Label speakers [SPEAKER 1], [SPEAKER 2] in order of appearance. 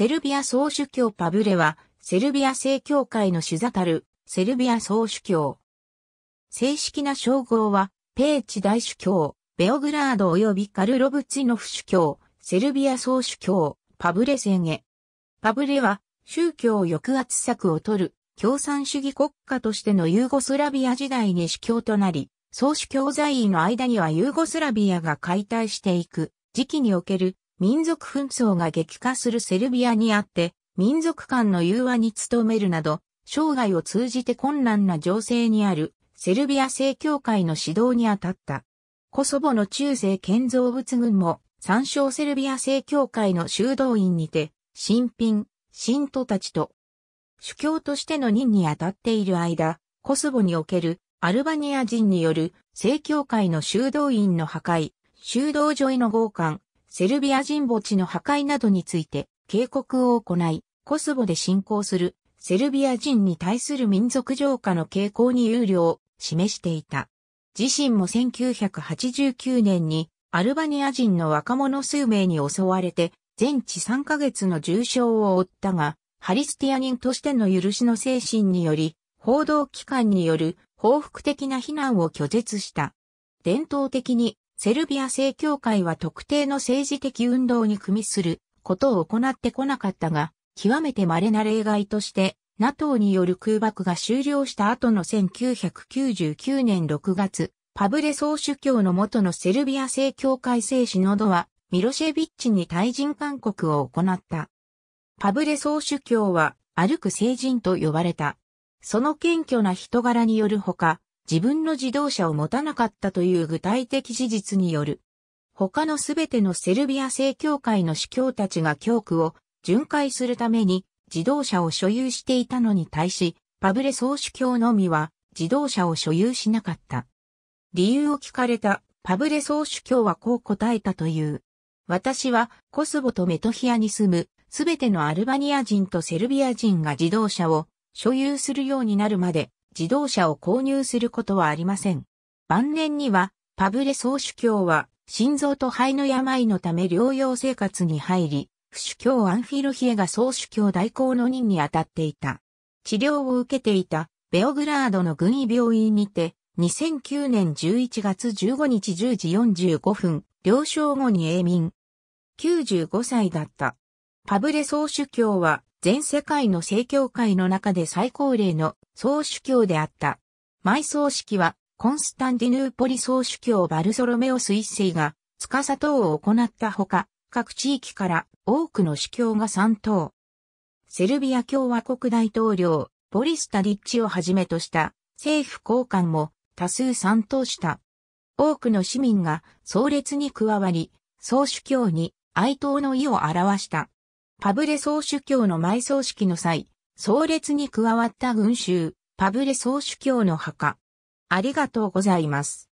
[SPEAKER 1] セルビア総主教パブレは、セルビア正教会の主座たる、セルビア総主教。正式な称号は、ペーチ大主教、ベオグラード及びカルロブツィノフ主教、セルビア総主教、パブレ宣言。パブレは、宗教抑圧策を取る、共産主義国家としてのユーゴスラビア時代に主教となり、総主教在位の間にはユーゴスラビアが解体していく時期における民族紛争が激化するセルビアにあって、民族間の融和に努めるなど、生涯を通じて困難な情勢にあるセルビア正教会の指導に当たった。コソボの中世建造物群も、参照セルビア正教会の修道院にて、新品、信徒たちと、主教としての任に当たっている間、コソボにおけるアルバニア人による正教会の修道院の破壊、修道所への強姦、セルビア人墓地の破壊などについて警告を行い、コスボで進行するセルビア人に対する民族浄化の傾向に有料を示していた。自身も1989年にアルバニア人の若者数名に襲われて全治3ヶ月の重傷を負ったが、ハリスティア人としての許しの精神により、報道機関による報復的な非難を拒絶した。伝統的にセルビア正教会は特定の政治的運動に組みすることを行ってこなかったが、極めて稀な例外として、NATO による空爆が終了した後の1999年6月、パブレ総主教の元のセルビア正教会聖シのドは、ミロシェビッチに退陣勧告を行った。パブレ総主教は、歩く聖人と呼ばれた。その謙虚な人柄によるほか、自分の自動車を持たなかったという具体的事実による。他のすべてのセルビア正教会の主教たちが教区を巡回するために自動車を所有していたのに対し、パブレ総主教のみは自動車を所有しなかった。理由を聞かれたパブレ総主教はこう答えたという。私はコスボとメトヒアに住むすべてのアルバニア人とセルビア人が自動車を所有するようになるまで自動車を購入することはありません。晩年には、パブレ総主教は、心臓と肺の病のため療養生活に入り、不主教アンフィロヒエが総主教代行の任に当たっていた。治療を受けていた、ベオグラードの軍医病院にて、2009年11月15日10時45分、了承後に永眠。95歳だった。パブレ総主教は、全世界の正教会の中で最高齢の総主教であった。埋葬式は、コンスタンディヌーポリ総主教バルソロメオス一世が、司党を行ったほか、各地域から多くの主教が参等。セルビア共和国大統領、ボリスタリッチをはじめとした政府高官も多数参当した。多くの市民が壮列に加わり、総主教に哀悼の意を表した。パブレ総主教の埋葬式の際、葬列に加わった群衆、パブレ総主教の墓。ありがとうございます。